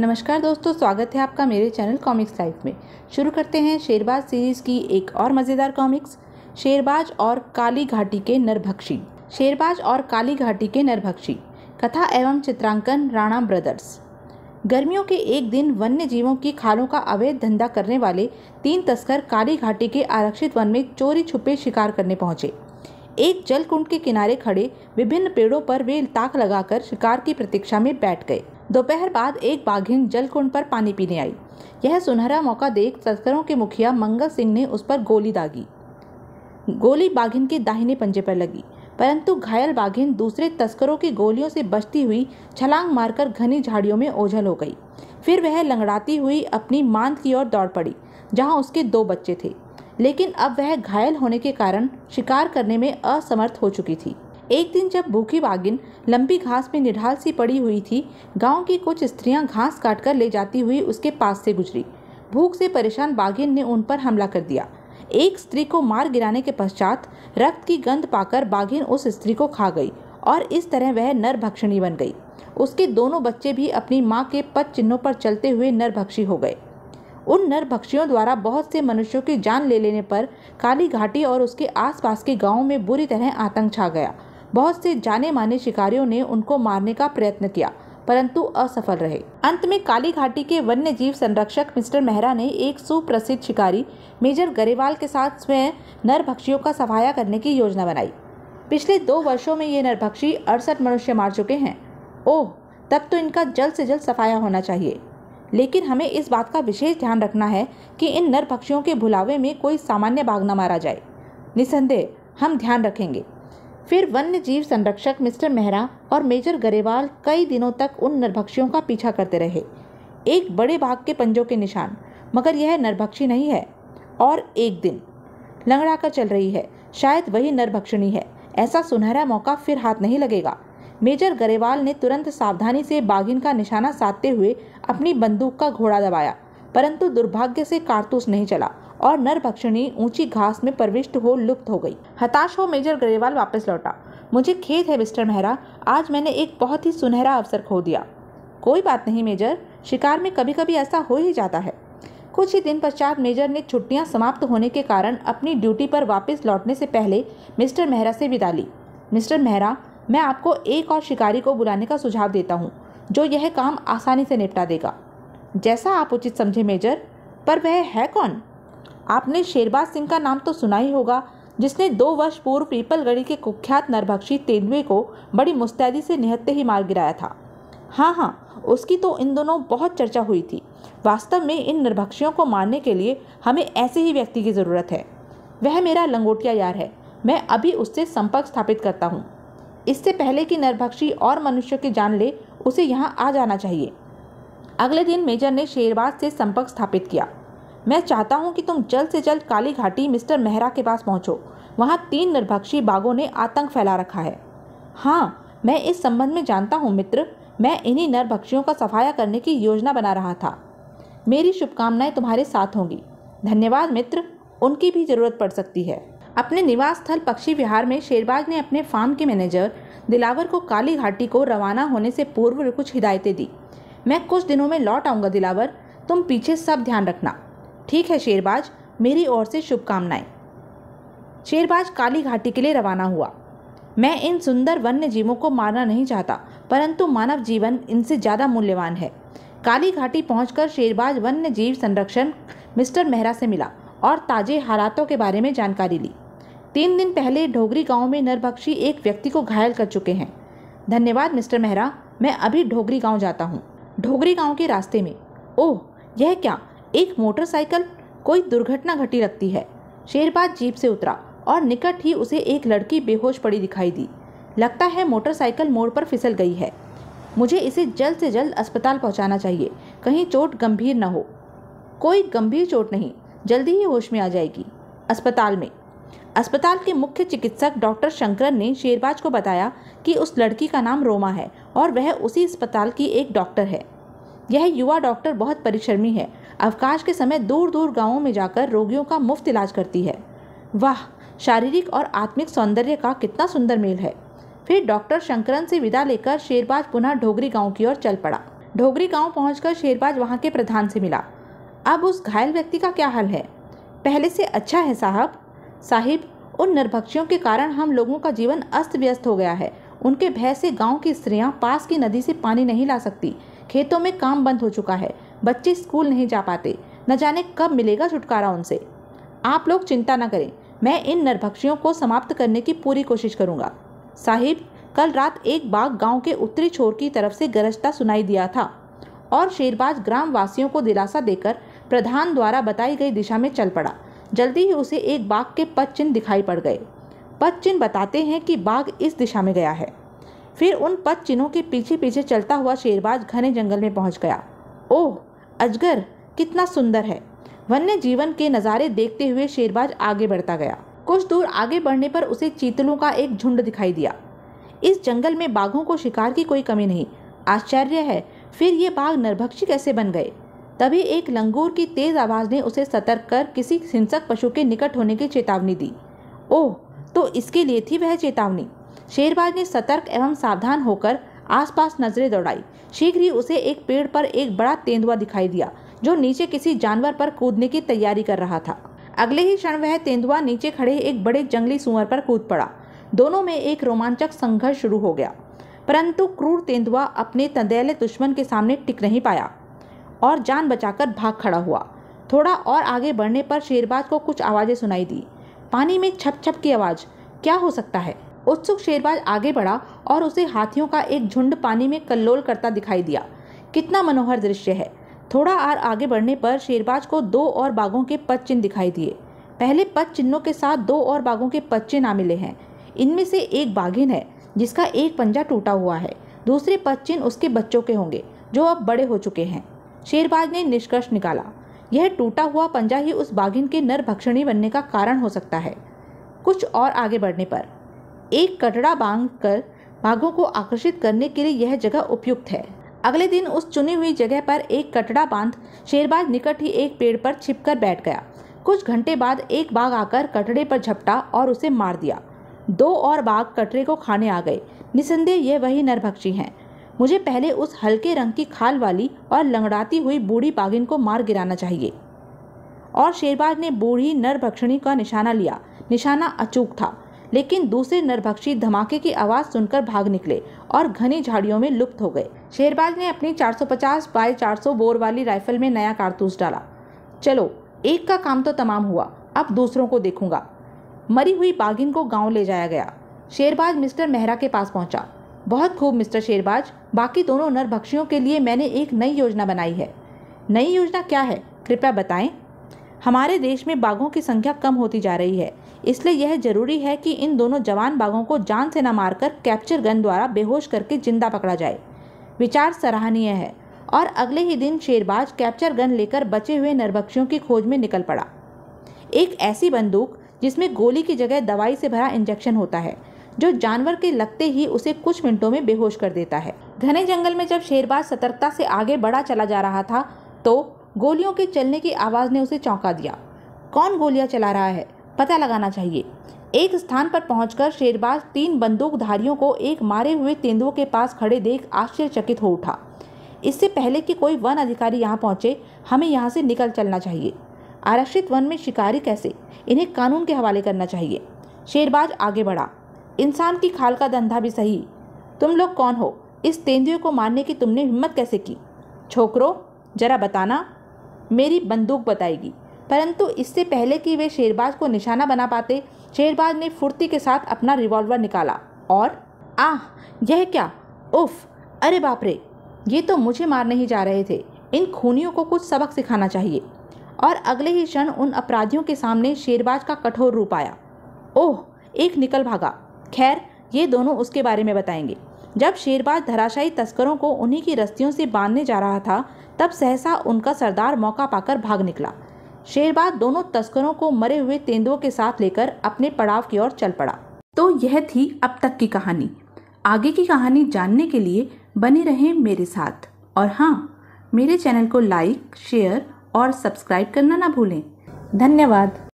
नमस्कार दोस्तों स्वागत है आपका मेरे चैनल कॉमिक्स लाइफ में शुरू करते हैं शेरबाज सीरीज़ की एक और मज़ेदार कॉमिक्स शेरबाज और काली घाटी के नरभक्षी शेरबाज और काली घाटी के नरभक्षी कथा एवं चित्रांकन राणा ब्रदर्स गर्मियों के एक दिन वन्य जीवों की खालों का अवैध धंधा करने वाले तीन तस्कर काली घाटी के आरक्षित वन में चोरी छुपे शिकार करने पहुंचे एक जलकुंड के किनारे खड़े विभिन्न पेड़ों पर वे ताक लगाकर शिकार की प्रतीक्षा में बैठ गए दोपहर बाद एक बाघिन जलकुंड पर पानी पीने आई यह सुनहरा मौका देख तस्करों के मुखिया मंगल सिंह ने उस पर गोली दागी गोली बाघिन के दाहिने पंजे पर लगी परंतु घायल बाघिन दूसरे तस्करों की गोलियों से बचती हुई छलांग मारकर घनी झाड़ियों में ओझल हो गई फिर वह लंगड़ाती हुई अपनी मांद की ओर दौड़ पड़ी जहां उसके दो बच्चे थे लेकिन अब वह घायल होने के कारण शिकार करने में असमर्थ हो चुकी थी एक दिन जब भूखी बागिन लंबी घास में निढाल सी पड़ी हुई थी गांव की कुछ स्त्रियां घास काटकर ले जाती हुई उसके पास से गुजरी भूख से परेशान बागिन ने उन पर हमला कर दिया एक स्त्री को मार गिराने के पश्चात रक्त की गंध पाकर बाघिन उस स्त्री को खा गई और इस तरह वह नरभक्षणी बन गई उसके दोनों बच्चे भी अपनी माँ के पद चिन्हों पर चलते हुए नरभक्षी हो गए उन नरभक्षियों द्वारा बहुत से मनुष्यों की जान ले लेने पर काली घाटी और उसके आसपास के गांवों में बुरी तरह आतंक छा गया बहुत से जाने माने शिकारियों ने उनको मारने का प्रयत्न किया परंतु असफल रहे अंत में काली घाटी के वन्य जीव संरक्षक मिस्टर मेहरा ने एक सुप्रसिद्ध शिकारी मेजर गरेवाल के साथ स्वयं नरभक्षियों का सफाया करने की योजना बनाई पिछले दो वर्षों में ये नरभक्षी अड़सठ मनुष्य मार चुके हैं ओह तब तो इनका जल्द से जल्द सफाया होना चाहिए लेकिन हमें इस बात का विशेष ध्यान रखना है कि इन नरभक्षियों के भुलावे में कोई सामान्य बाघ न मारा जाए निसंदेह हम ध्यान रखेंगे फिर वन्य जीव संरक्षक मिस्टर मेहरा और मेजर गरेवाल कई दिनों तक उन नरभक्षियों का पीछा करते रहे एक बड़े भाग के पंजों के निशान मगर यह नरभक्षी नहीं है और एक दिन लंगड़ा कर चल रही है शायद वही नरभक्षिणी है ऐसा सुनहरा मौका फिर हाथ नहीं लगेगा मेजर गरेवाल ने तुरंत सावधानी से बाघिन का निशाना साधते हुए अपनी बंदूक का घोड़ा दबाया परंतु दुर्भाग्य से कारतूस नहीं चला और नरभक्षिणी ऊंची घास में प्रविष्ट हो लुप्त हो गई हताश हो मेजर ग्रेवाल वापस लौटा मुझे खेद है मिस्टर मेहरा आज मैंने एक बहुत ही सुनहरा अवसर खो दिया कोई बात नहीं मेजर शिकार में कभी कभी ऐसा हो ही जाता है कुछ ही दिन पश्चात मेजर ने छुट्टियां समाप्त होने के कारण अपनी ड्यूटी पर वापस लौटने से पहले मिस्टर मेहरा से विदा ली मिस्टर मेहरा मैं आपको एक और शिकारी को बुलाने का सुझाव देता हूँ जो यह काम आसानी से निपटा देगा जैसा आप उचित समझे मेजर पर वह है कौन आपने शेरबाज सिंह का नाम तो सुना ही होगा जिसने दो वर्ष पूर्व पीपलगढ़ी के कुख्यात नरभक्षी तेंदुए को बड़ी मुस्तैदी से निहत्ते ही मार गिराया था हाँ हाँ उसकी तो इन दोनों बहुत चर्चा हुई थी वास्तव में इन नरभक्षियों को मारने के लिए हमें ऐसे ही व्यक्ति की ज़रूरत है वह मेरा लंगोटिया यार है मैं अभी उससे संपर्क स्थापित करता हूँ इससे पहले कि नरभक्षी और मनुष्य की जान ले उसे यहाँ आ जाना चाहिए अगले दिन मेजर ने शेरबाज से संपर्क स्थापित किया मैं चाहता हूं कि तुम जल्द से जल्द काली घाटी मिस्टर मेहरा के पास पहुंचो वहां तीन निर्भक्षी बाघों ने आतंक फैला रखा है हाँ मैं इस संबंध में जानता हूँ मित्र मैं इन्हीं नरभक्षियों का सफाया करने की योजना बना रहा था मेरी शुभकामनाएं तुम्हारे साथ होंगी धन्यवाद मित्र उनकी भी ज़रूरत पड़ सकती है अपने निवास स्थल पक्षी विहार में शेरबाज ने अपने फार्म के मैनेजर दिलावर को काली घाटी को रवाना होने से पूर्व कुछ हिदायतें दी मैं कुछ दिनों में लौट आऊँगा दिलावर तुम पीछे सब ध्यान रखना ठीक है शेरबाज मेरी ओर से शुभकामनाएं शेरबाज काली घाटी के लिए रवाना हुआ मैं इन सुंदर वन्य जीवों को मारना नहीं चाहता परंतु मानव जीवन इनसे ज़्यादा मूल्यवान है काली घाटी पहुंचकर शेरबाज वन्य जीव संरक्षण मिस्टर मेहरा से मिला और ताज़े हालातों के बारे में जानकारी ली तीन दिन पहले ढोगरी गांव में नरभक्षी एक व्यक्ति को घायल कर चुके हैं धन्यवाद मिस्टर मेहरा मैं अभी ढोगरी गांव जाता हूं। ढोगरी गांव के रास्ते में ओह यह क्या एक मोटरसाइकिल कोई दुर्घटना घटी लगती है शेरबाज जीप से उतरा और निकट ही उसे एक लड़की बेहोश पड़ी दिखाई दी लगता है मोटरसाइकिल मोड़ पर फिसल गई है मुझे इसे जल्द से जल्द अस्पताल पहुंचाना चाहिए कहीं चोट गंभीर न हो कोई गंभीर चोट नहीं जल्दी ही होश में आ जाएगी अस्पताल में अस्पताल के मुख्य चिकित्सक डॉक्टर शंकरन ने शेरबाज को बताया कि उस लड़की का नाम रोमा है और वह उसी अस्पताल की एक डॉक्टर है यह युवा डॉक्टर बहुत परिश्रमी है अवकाश के समय दूर दूर गांवों में जाकर रोगियों का मुफ्त इलाज करती है वाह शारीरिक और आत्मिक सौंदर्य का कितना सुंदर मेल है फिर डॉक्टर शंकरन से विदा लेकर शेरबाज पुनः ढोगरी गांव की ओर चल पड़ा ढोगरी गांव पहुंचकर शेरबाज वहां के प्रधान से मिला अब उस घायल व्यक्ति का क्या हाल है पहले से अच्छा है साहब साहिब उन निर्भक्षियों के कारण हम लोगों का जीवन अस्त व्यस्त हो गया है उनके भय से गांव की स्त्रियां पास की नदी से पानी नहीं ला सकती खेतों में काम बंद हो चुका है बच्चे स्कूल नहीं जा पाते न जाने कब मिलेगा छुटकारा उनसे आप लोग चिंता न करें मैं इन नरभक्षियों को समाप्त करने की पूरी कोशिश करूंगा साहिब कल रात एक बाग गांव के उत्तरी छोर की तरफ से गरजता सुनाई दिया था और शेरबाज ग्राम वासियों को दिलासा देकर प्रधान द्वारा बताई गई दिशा में चल पड़ा जल्दी ही उसे एक बाघ के पद चिन्ह दिखाई पड़ गए पद चिन्ह बताते हैं कि बाघ इस दिशा में गया है फिर उन पद चिन्हों के पीछे पीछे चलता हुआ शेरबाज घने जंगल में पहुंच गया ओह अजगर कितना सुंदर है वन्य जीवन के नज़ारे देखते हुए शेरबाज आगे बढ़ता गया कुछ दूर आगे बढ़ने पर उसे चीतलों का एक झुंड दिखाई दिया इस जंगल में बाघों को शिकार की कोई कमी नहीं आश्चर्य है फिर ये बाघ नरभक्षी कैसे बन गए तभी एक लंगूर की तेज आवाज़ ने उसे सतर्क कर किसी हिंसक पशु के निकट होने की चेतावनी दी ओह तो इसके लिए थी वह चेतावनी शेरबाज ने सतर्क एवं सावधान होकर आसपास नजरें दौड़ाई शीघ्र ही उसे एक पेड़ पर एक बड़ा तेंदुआ दिखाई दिया जो नीचे किसी जानवर पर कूदने की तैयारी कर रहा था अगले ही क्षण वह तेंदुआ नीचे खड़े एक बड़े जंगली सुअर पर कूद पड़ा दोनों में एक रोमांचक संघर्ष शुरू हो गया परंतु क्रूर तेंदुआ अपने तंदैले दुश्मन के सामने टिक नहीं पाया और जान बचाकर भाग खड़ा हुआ थोड़ा और आगे बढ़ने पर शेरबाज को कुछ आवाज़ें सुनाई दी पानी में छप छप की आवाज़ क्या हो सकता है उत्सुक शेरबाज आगे बढ़ा और उसे हाथियों का एक झुंड पानी में कल्लोल करता दिखाई दिया कितना मनोहर दृश्य है थोड़ा आर आगे बढ़ने पर शेरबाज को दो और बाघों के पद चिन्ह दिखाई दिए पहले पद चिन्हों के साथ दो और बाघों के पद चिन्ह मिले हैं इनमें से एक बाघिन है जिसका एक पंजा टूटा हुआ है दूसरे पद चिन्ह उसके बच्चों के होंगे जो अब बड़े हो चुके हैं शेरबाज ने निष्कर्ष निकाला यह टूटा हुआ पंजा ही उस बाघिन के नरभक्षणी बनने का कारण हो सकता है कुछ और आगे बढ़ने पर एक कटड़ा बांध कर बाघों को आकर्षित करने के लिए यह जगह उपयुक्त है अगले दिन उस चुनी हुई जगह पर एक कटड़ा बांध शेरबाज निकट ही एक पेड़ पर छिपकर बैठ गया कुछ घंटे बाद एक बाघ आकर कटड़े पर झपटा और उसे मार दिया दो और बाघ कटरे को खाने आ गए निसंदेह ये वही नरभक्षी हैं मुझे पहले उस हल्के रंग की खाल वाली और लंगड़ाती हुई बूढ़ी बागिन को मार गिराना चाहिए और शेरबाज ने बूढ़ी नरभक्षणी का निशाना लिया निशाना अचूक था लेकिन दूसरे नरभक्षी धमाके की आवाज़ सुनकर भाग निकले और घनी झाड़ियों में लुप्त हो गए शेरबाज ने अपनी 450 बाय 400 बोर वाली राइफल में नया कारतूस डाला चलो एक का काम तो तमाम हुआ अब दूसरों को देखूंगा मरी हुई बागिन को गांव ले जाया गया शेरबाज मिस्टर मेहरा के पास पहुंचा बहुत खूब मिस्टर शेरबाज बाकी दोनों नरभक्षियों के लिए मैंने एक नई योजना बनाई है नई योजना क्या है कृपया बताएं हमारे देश में बाघों की संख्या कम होती जा रही है इसलिए यह जरूरी है कि इन दोनों जवान बाघों को जान से न मारकर कैप्चर गन द्वारा बेहोश करके जिंदा पकड़ा जाए विचार सराहनीय है और अगले ही दिन शेरबाज कैप्चर गन लेकर बचे हुए नरभक्षियों की खोज में निकल पड़ा एक ऐसी बंदूक जिसमें गोली की जगह दवाई से भरा इंजेक्शन होता है जो जानवर के लगते ही उसे कुछ मिनटों में बेहोश कर देता है घने जंगल में जब शेरबाज सतर्कता से आगे बढ़ा चला जा रहा था तो गोलियों के चलने की आवाज़ ने उसे चौंका दिया कौन गोलियां चला रहा है पता लगाना चाहिए एक स्थान पर पहुंचकर शेरबाज तीन बंदूकधारियों को एक मारे हुए तेंदुओं के पास खड़े देख आश्चर्यचकित हो उठा इससे पहले कि कोई वन अधिकारी यहाँ पहुँचे हमें यहाँ से निकल चलना चाहिए आरक्षित वन में शिकारी कैसे इन्हें कानून के हवाले करना चाहिए शेरबाज आगे बढ़ा इंसान की खाल का धंधा भी सही तुम लोग कौन हो इस तेंदुए को मारने की तुमने हिम्मत कैसे की छोकरो जरा बताना मेरी बंदूक बताएगी परंतु इससे पहले कि वे शेरबाज को निशाना बना पाते शेरबाज ने फुर्ती के साथ अपना रिवॉल्वर निकाला और आह यह क्या उफ अरे बाप रे ये तो मुझे मारने ही जा रहे थे इन खूनियों को कुछ सबक सिखाना चाहिए और अगले ही क्षण उन अपराधियों के सामने शेरबाज का कठोर रूप आया ओह एक निकल भागा खैर ये दोनों उसके बारे में बताएंगे जब शेरबाज धराशायी तस्करों को उन्हीं की रस्तियों से बांधने जा रहा था तब सहसा उनका सरदार मौका पाकर भाग निकला शेरबाद दोनों तस्करों को मरे हुए तेंदुओं के साथ लेकर अपने पड़ाव की ओर चल पड़ा तो यह थी अब तक की कहानी आगे की कहानी जानने के लिए बने रहें मेरे साथ और हाँ मेरे चैनल को लाइक शेयर और सब्सक्राइब करना ना भूलें धन्यवाद